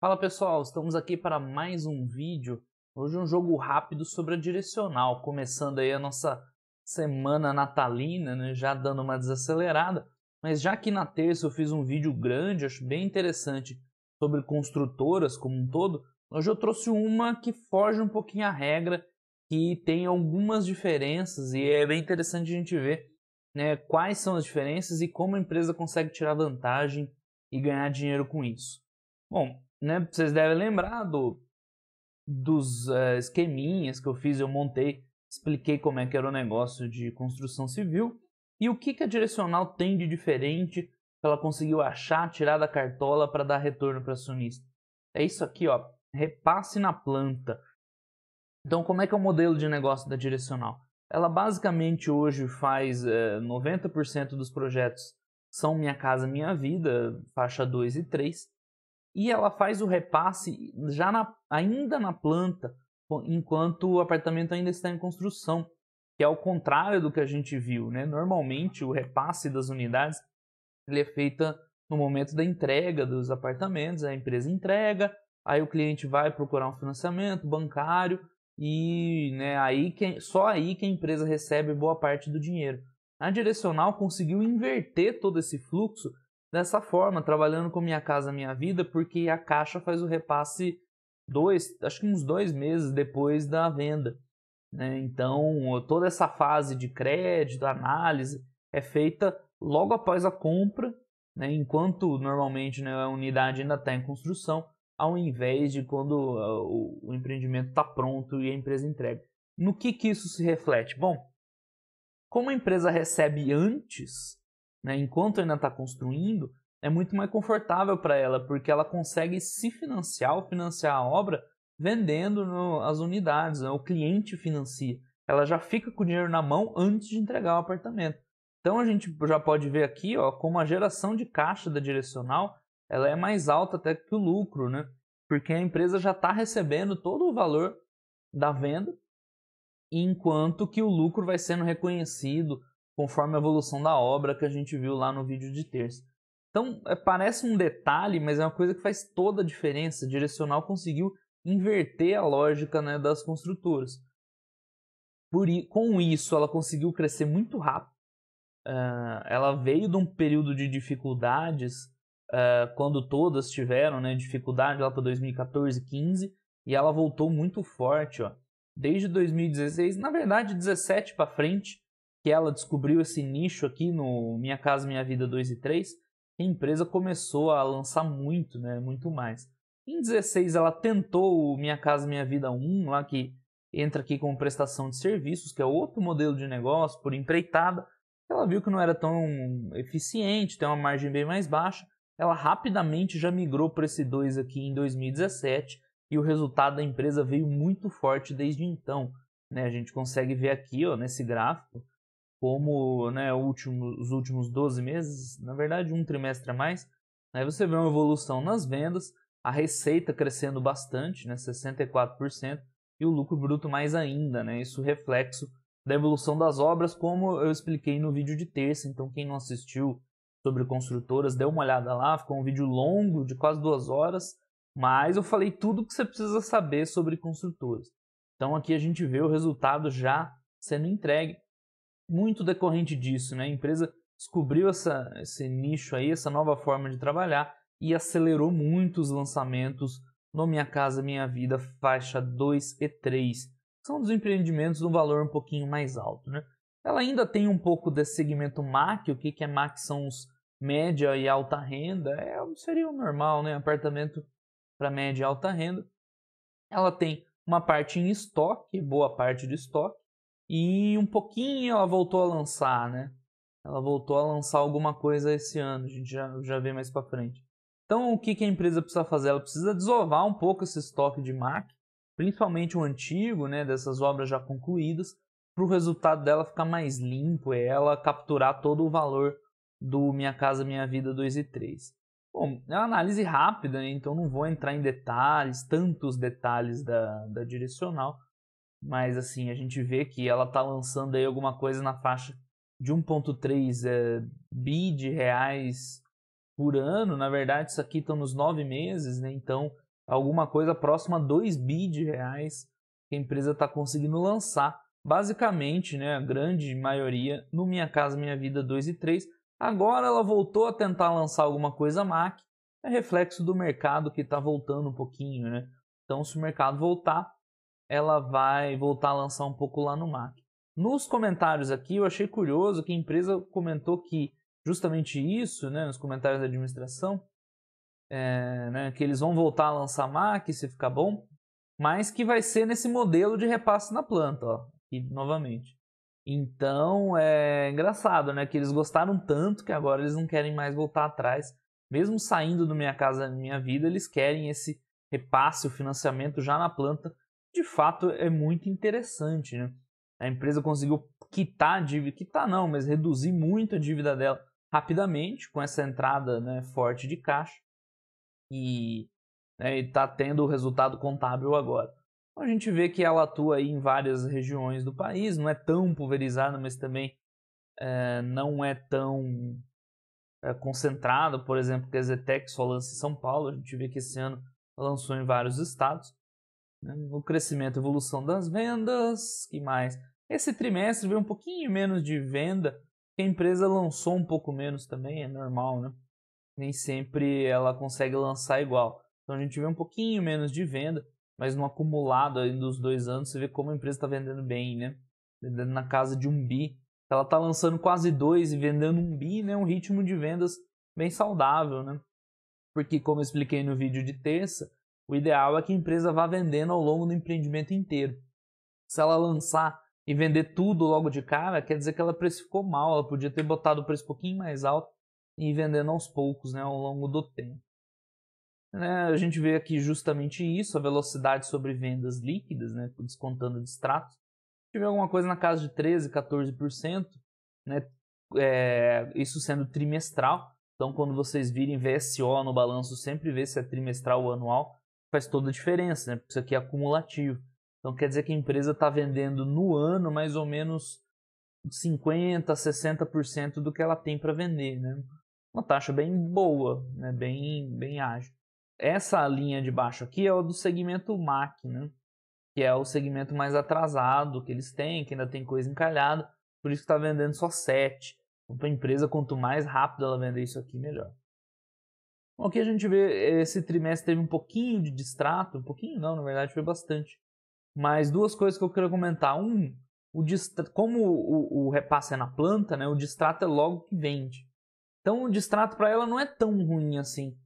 Fala pessoal, estamos aqui para mais um vídeo. Hoje um jogo rápido sobre a direcional, começando aí a nossa semana natalina, né? já dando uma desacelerada. Mas já que na terça eu fiz um vídeo grande, acho bem interessante, sobre construtoras como um todo, hoje eu trouxe uma que foge um pouquinho a regra, que tem algumas diferenças e é bem interessante a gente ver né, quais são as diferenças e como a empresa consegue tirar vantagem e ganhar dinheiro com isso. Bom, né? Vocês devem lembrar do, dos uh, esqueminhas que eu fiz, eu montei, expliquei como é que era o negócio de construção civil e o que, que a direcional tem de diferente que ela conseguiu achar, tirar da cartola para dar retorno para acionista. É isso aqui, ó, repasse na planta. Então, como é que é o modelo de negócio da direcional? Ela basicamente hoje faz uh, eh, 90% dos projetos são Minha Casa Minha Vida, faixa 2 e 3, e ela faz o repasse já na, ainda na planta, enquanto o apartamento ainda está em construção, que é o contrário do que a gente viu. Né? Normalmente, o repasse das unidades ele é feito no momento da entrega dos apartamentos, a empresa entrega, aí o cliente vai procurar um financiamento bancário e né, aí que, só aí que a empresa recebe boa parte do dinheiro. A direcional conseguiu inverter todo esse fluxo dessa forma, trabalhando com Minha Casa Minha Vida, porque a Caixa faz o repasse dois, acho que uns dois meses depois da venda. Né? Então, toda essa fase de crédito, análise, é feita logo após a compra, né? enquanto normalmente né, a unidade ainda está em construção, ao invés de quando uh, o, o empreendimento está pronto e a empresa entrega. No que, que isso se reflete? Bom, como a empresa recebe antes né, enquanto ainda está construindo, é muito mais confortável para ela, porque ela consegue se financiar financiar a obra vendendo no, as unidades, né, o cliente financia. Ela já fica com o dinheiro na mão antes de entregar o apartamento. Então a gente já pode ver aqui ó, como a geração de caixa da direcional ela é mais alta até que o lucro, né? Porque a empresa já está recebendo todo o valor da venda, enquanto que o lucro vai sendo reconhecido conforme a evolução da obra que a gente viu lá no vídeo de terça. Então, é, parece um detalhe, mas é uma coisa que faz toda a diferença. direcional conseguiu inverter a lógica né, das construtoras. Por, com isso, ela conseguiu crescer muito rápido. Uh, ela veio de um período de dificuldades, uh, quando todas tiveram né, dificuldade lá para 2014, 15, e ela voltou muito forte. Ó. Desde 2016, na verdade, 17 para frente, que ela descobriu esse nicho aqui no Minha Casa Minha Vida 2 e 3, a empresa começou a lançar muito, né, muito mais. Em 16 ela tentou o Minha Casa Minha Vida 1, lá que entra aqui com prestação de serviços, que é outro modelo de negócio por empreitada. Ela viu que não era tão eficiente, tem uma margem bem mais baixa. Ela rapidamente já migrou para esse 2 aqui em 2017 e o resultado da empresa veio muito forte desde então. Né? A gente consegue ver aqui ó, nesse gráfico como né, último, os últimos 12 meses, na verdade um trimestre a mais, aí né, você vê uma evolução nas vendas, a receita crescendo bastante, né, 64%, e o lucro bruto mais ainda, né, isso reflexo da evolução das obras, como eu expliquei no vídeo de terça, então quem não assistiu sobre construtoras, dê uma olhada lá, ficou um vídeo longo, de quase duas horas, mas eu falei tudo que você precisa saber sobre construtoras. Então aqui a gente vê o resultado já sendo entregue muito decorrente disso, né? A empresa descobriu essa, esse nicho aí, essa nova forma de trabalhar e acelerou muito os lançamentos no Minha Casa Minha Vida, faixa 2 e 3. São dos empreendimentos no um valor um pouquinho mais alto, né? Ela ainda tem um pouco desse segmento MAC, o que, que é MAC são os média e alta renda, é, seria o normal, né? Apartamento para média e alta renda. Ela tem uma parte em estoque, boa parte de estoque, e um pouquinho ela voltou a lançar, né? Ela voltou a lançar alguma coisa esse ano, a gente já, já vê mais para frente. Então, o que, que a empresa precisa fazer? Ela precisa desovar um pouco esse estoque de Mac, principalmente o antigo, né, dessas obras já concluídas, para o resultado dela ficar mais limpo e é ela capturar todo o valor do Minha Casa Minha Vida 2 e 3. Bom, é uma análise rápida, né? então não vou entrar em detalhes, tantos detalhes da, da direcional, mas assim, a gente vê que ela tá lançando aí alguma coisa na faixa de 1.3 é, eh, bi de reais por ano. Na verdade, isso aqui estão tá nos nove meses, né? Então, alguma coisa próxima a 2 bi de reais que a empresa está conseguindo lançar. Basicamente, né, a grande maioria no Minha Casa Minha Vida 2 e 3. Agora ela voltou a tentar lançar alguma coisa MAC. É reflexo do mercado que está voltando um pouquinho, né? Então, se o mercado voltar, ela vai voltar a lançar um pouco lá no Mac. Nos comentários aqui, eu achei curioso que a empresa comentou que justamente isso, né, nos comentários da administração, é, né, que eles vão voltar a lançar Mac se ficar bom, mas que vai ser nesse modelo de repasse na planta, ó, aqui novamente. Então é engraçado, né, que eles gostaram tanto que agora eles não querem mais voltar atrás. Mesmo saindo do Minha Casa Minha Vida, eles querem esse repasse, o financiamento já na planta, de fato é muito interessante. Né? A empresa conseguiu quitar a dívida, quitar não, mas reduzir muito a dívida dela rapidamente com essa entrada né, forte de caixa e né, está tendo o resultado contábil agora. Então, a gente vê que ela atua aí em várias regiões do país, não é tão pulverizada, mas também é, não é tão é, concentrada, por exemplo, que a Zetec só lança em São Paulo, a gente vê que esse ano lançou em vários estados. Né? o crescimento e evolução das vendas, que mais? Esse trimestre veio um pouquinho menos de venda, a empresa lançou um pouco menos também, é normal, né? Nem sempre ela consegue lançar igual. Então a gente vê um pouquinho menos de venda, mas no acumulado aí dos dois anos você vê como a empresa está vendendo bem, né? Vendendo na casa de um bi. Ela está lançando quase dois e vendendo um bi, né? Um ritmo de vendas bem saudável, né? Porque como eu expliquei no vídeo de terça, o ideal é que a empresa vá vendendo ao longo do empreendimento inteiro. Se ela lançar e vender tudo logo de cara, quer dizer que ela precificou mal, ela podia ter botado o preço um pouquinho mais alto e ir vendendo aos poucos, né, ao longo do tempo. Né, a gente vê aqui justamente isso, a velocidade sobre vendas líquidas, né, descontando distratos. Tive alguma coisa na casa de 13, 14%, né, é, isso sendo trimestral. Então, quando vocês virem VSO no balanço, sempre vê se é trimestral ou anual faz toda a diferença, né? Isso aqui é acumulativo. Então quer dizer que a empresa está vendendo no ano mais ou menos 50%, 60% do que ela tem para vender, né? Uma taxa bem boa, né? bem, bem ágil. Essa linha de baixo aqui é o do segmento MAC, né? que é o segmento mais atrasado que eles têm, que ainda tem coisa encalhada, por isso está vendendo só 7. Então, para a empresa, quanto mais rápido ela vender isso aqui, melhor. Bom, aqui a gente vê, esse trimestre teve um pouquinho de distrato, um pouquinho não, na verdade foi bastante. Mas duas coisas que eu quero comentar. Um, o distrato, como o, o, repasse é na planta, né, o distrato é logo que vende. Então o distrato para ela não é tão ruim assim,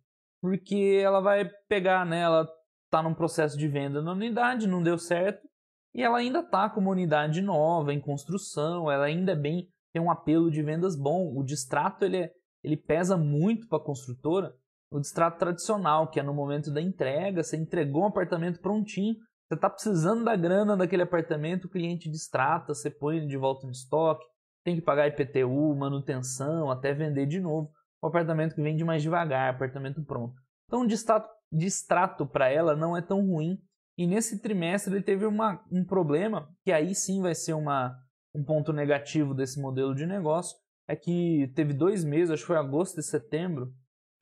porque ela vai pegar, né, ela está num processo de venda na unidade, não deu certo, e ela ainda está com uma unidade nova, em construção, ela ainda é bem, tem um apelo de vendas bom. O distrato ele, é, ele pesa muito para a construtora, o distrato tradicional, que é no momento da entrega, você entregou um apartamento prontinho, você está precisando da grana daquele apartamento, o cliente distrata, você põe ele de volta no estoque, tem que pagar IPTU, manutenção, até vender de novo. O apartamento que vende mais devagar, apartamento pronto. Então, o distrato, distrato para ela não é tão ruim. E nesse trimestre ele teve uma, um problema, que aí sim vai ser uma, um ponto negativo desse modelo de negócio, é que teve dois meses, acho que foi agosto e setembro,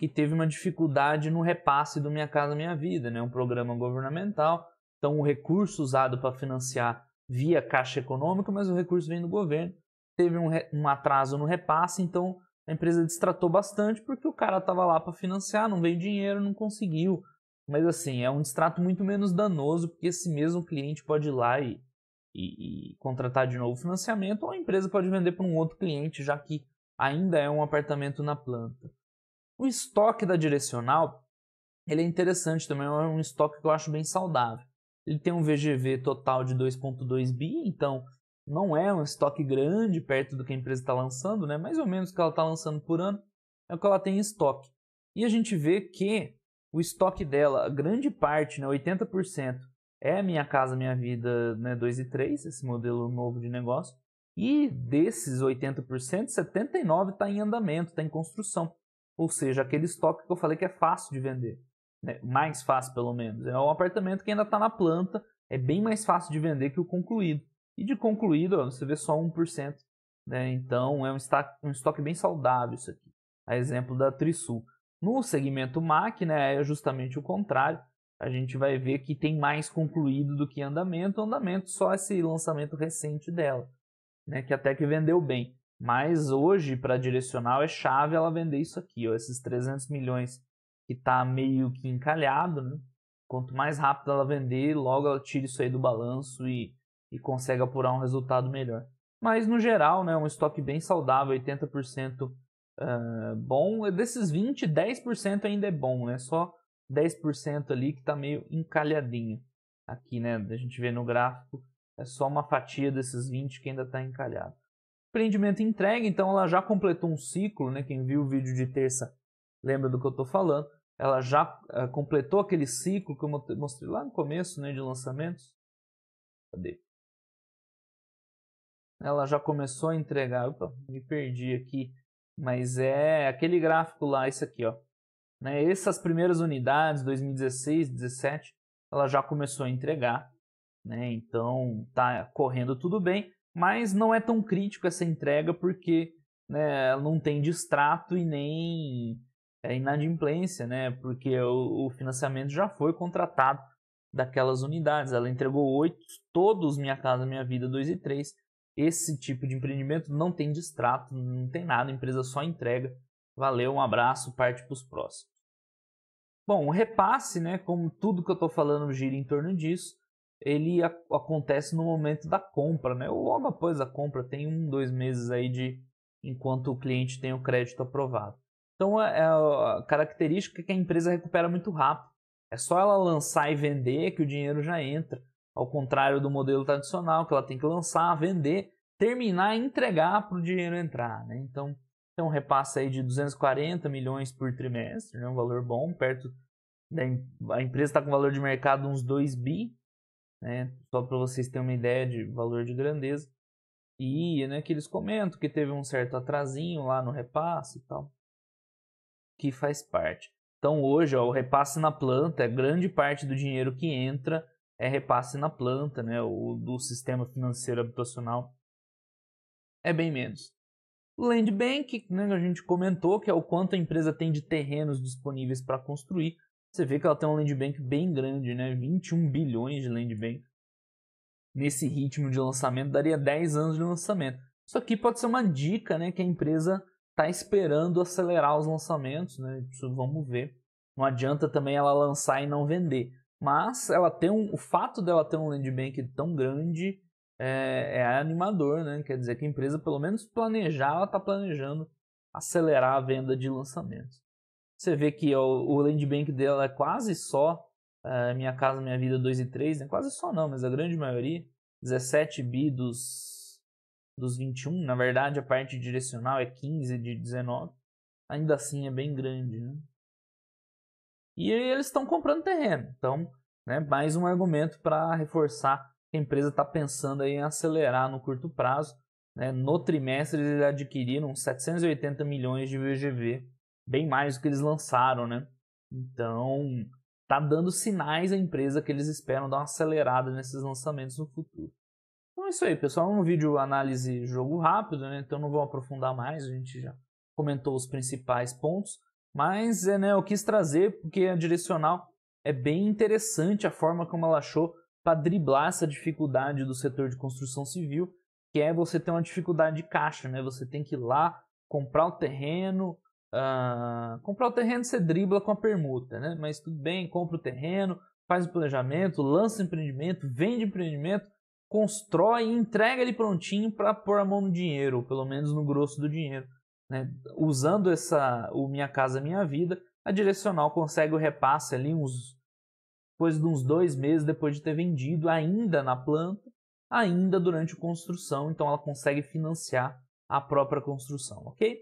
que teve uma dificuldade no repasse do Minha Casa Minha Vida, né? um programa governamental. Então, o recurso usado para financiar via caixa econômica, mas o recurso vem do governo. Teve um, um atraso no repasse, então a empresa destratou bastante porque o cara estava lá para financiar, não veio dinheiro, não conseguiu. Mas assim, é um distrato muito menos danoso, porque esse mesmo cliente pode ir lá e, e, e contratar de novo financiamento, ou a empresa pode vender para um outro cliente, já que ainda é um apartamento na planta. O estoque da direcional ele é interessante também, é um estoque que eu acho bem saudável. Ele tem um VGV total de 2,2 bi, então não é um estoque grande perto do que a empresa está lançando, né? mais ou menos o que ela está lançando por ano é o que ela tem em estoque. E a gente vê que o estoque dela, grande parte, né, 80%, é Minha Casa Minha Vida né, 2 e 3, esse modelo novo de negócio. E desses 80%, 79% está em andamento, está em construção ou seja, aquele estoque que eu falei que é fácil de vender. Né? Mais fácil, pelo menos. É um apartamento que ainda está na planta, é bem mais fácil de vender que o concluído. E de concluído, ó, você vê só 1%. Né? Então, é um estoque, um estoque bem saudável isso aqui. A exemplo da Trisul. No segmento MAC, né, é justamente o contrário. A gente vai ver que tem mais concluído do que andamento. Andamento, só esse lançamento recente dela, né, que até que vendeu bem. Mas hoje, para direcional, é chave ela vender isso aqui, ó, esses 300 milhões que está meio que encalhado. Né? Quanto mais rápido ela vender, logo ela tira isso aí do balanço e, e consegue apurar um resultado melhor. Mas no geral, né, um estoque bem saudável, 80% uh, eh, bom. É desses 20, 10% ainda é bom, né? Só 10% ali que está meio encalhadinho. Aqui, né, a gente vê no gráfico, é só uma fatia desses 20 que ainda está encalhado. Empreendimento entregue, então ela já completou um ciclo, né? Quem viu o vídeo de terça lembra do que eu estou falando. Ela já uh, completou aquele ciclo que eu mostrei lá no começo, né, de lançamentos. Cadê? Ela já começou a entregar. Opa, me perdi aqui. Mas é aquele gráfico lá, esse aqui, ó. Né, essas primeiras unidades, 2016, 2017, ela já começou a entregar. Né, então tá correndo tudo bem mas não é tão crítico essa entrega porque né, não tem distrato e nem é, inadimplência, né, porque o, o, financiamento já foi contratado daquelas unidades. Ela entregou oito, todos Minha Casa Minha Vida 2 e 3. Esse tipo de empreendimento não tem distrato, não tem nada, a empresa só entrega. Valeu, um abraço, parte para os próximos. Bom, o repasse, né, como tudo que eu estou falando gira em torno disso, ele acontece no momento da compra, né? Ou logo após a compra, tem um, dois meses aí de enquanto o cliente tem o crédito aprovado. Então é, é a característica é que a empresa recupera muito rápido. É só ela lançar e vender que o dinheiro já entra. Ao contrário do modelo tradicional, que ela tem que lançar, vender, terminar e entregar para o dinheiro entrar. Né? Então, tem um repasse aí de 240 milhões por trimestre, né? um valor bom, perto da a empresa está com valor de mercado uns 2 bi, né? Só para vocês terem uma ideia de valor de grandeza. E né, que eles comentam que teve um certo atrasinho lá no repasse e tal, que faz parte. Então hoje ó, o repasse na planta, é grande parte do dinheiro que entra é repasse na planta, né, o do sistema financeiro habitacional é bem menos. Land Bank, né, a gente comentou que é o quanto a empresa tem de terrenos disponíveis para construir. Você vê que ela tem um land bank bem grande, né? 21 bilhões de land bank. Nesse ritmo de lançamento, daria 10 anos de lançamento. Isso aqui pode ser uma dica, né? Que a empresa está esperando acelerar os lançamentos, né? Isso vamos ver. Não adianta também ela lançar e não vender. Mas ela tem um, o fato dela ter um land bank tão grande é, é, animador, né? Quer dizer que a empresa, pelo menos planejar, ela está planejando acelerar a venda de lançamentos. Você vê que o, o land bank dela é quase só eh, Minha Casa Minha Vida 2 e 3, né? quase só não, mas a grande maioria, 17 bi dos, dos 21, na verdade a parte direcional é 15 de 19, ainda assim é bem grande. Né? E eles estão comprando terreno, então né, mais um argumento para reforçar que a empresa está pensando em acelerar no curto prazo. Né? No trimestre eles adquiriram 780 milhões de VGV bem mais do que eles lançaram, né? Então, tá dando sinais à empresa que eles esperam dar uma acelerada nesses lançamentos no futuro. Então é isso aí, pessoal. É um vídeo análise jogo rápido, né? Então não vou aprofundar mais, a gente já comentou os principais pontos. Mas é, né, eu quis trazer porque a direcional é bem interessante a forma como ela achou para driblar essa dificuldade do setor de construção civil, que é você ter uma dificuldade de caixa, né? Você tem que ir lá comprar o terreno, ah, comprar o terreno você dribla com a permuta, né? Mas tudo bem, compra o terreno, faz o planejamento, lança o empreendimento, vende o empreendimento, constrói e entrega ele prontinho para pôr a mão no dinheiro, ou pelo menos no grosso do dinheiro. Né? Usando essa o Minha Casa Minha Vida, a direcional consegue o repasse ali uns depois de uns dois meses depois de ter vendido, ainda na planta, ainda durante a construção, então ela consegue financiar a própria construção, ok?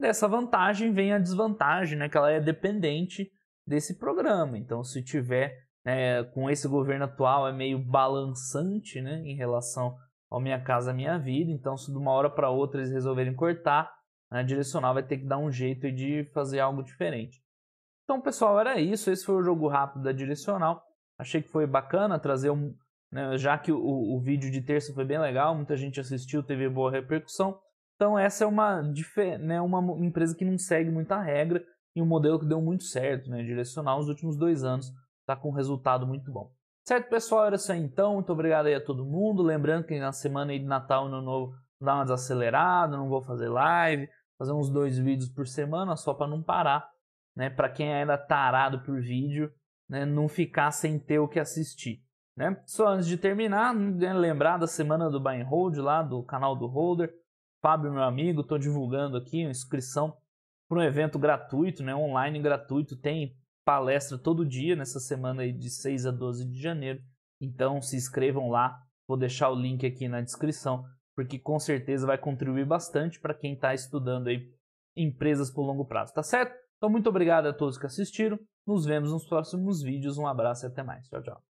Dessa vantagem vem a desvantagem, né, que ela é dependente desse programa. Então, se tiver é, com esse governo atual é meio balançante né, em relação ao Minha Casa Minha Vida. Então, se de uma hora para outra eles resolverem cortar, a né, direcional vai ter que dar um jeito de fazer algo diferente. Então, pessoal, era isso. Esse foi o jogo rápido da direcional. Achei que foi bacana trazer um. Né, já que o, o vídeo de terça foi bem legal, muita gente assistiu, teve boa repercussão. Então essa é uma, né, uma empresa que não segue muita regra e um modelo que deu muito certo, né, direcional nos últimos dois anos, está com um resultado muito bom. Certo, pessoal? Era isso aí então. Muito obrigado aí a todo mundo. Lembrando que na semana de Natal e Ano vou dar uma desacelerada, não vou fazer live, fazer uns dois vídeos por semana só para não parar, né? Para quem ainda é tarado por vídeo, né, não ficar sem ter o que assistir, né? Só antes de terminar, né, lembrar da semana do buy and hold lá do canal do Holder, Fábio, meu amigo, estou divulgando aqui uma inscrição para um evento gratuito, né, online gratuito, tem palestra todo dia nessa semana aí de 6 a 12 de janeiro. Então se inscrevam lá, vou deixar o link aqui na descrição, porque com certeza vai contribuir bastante para quem está estudando aí empresas por longo prazo, tá certo? Então muito obrigado a todos que assistiram, nos vemos nos próximos vídeos, um abraço e até mais. Tchau, tchau.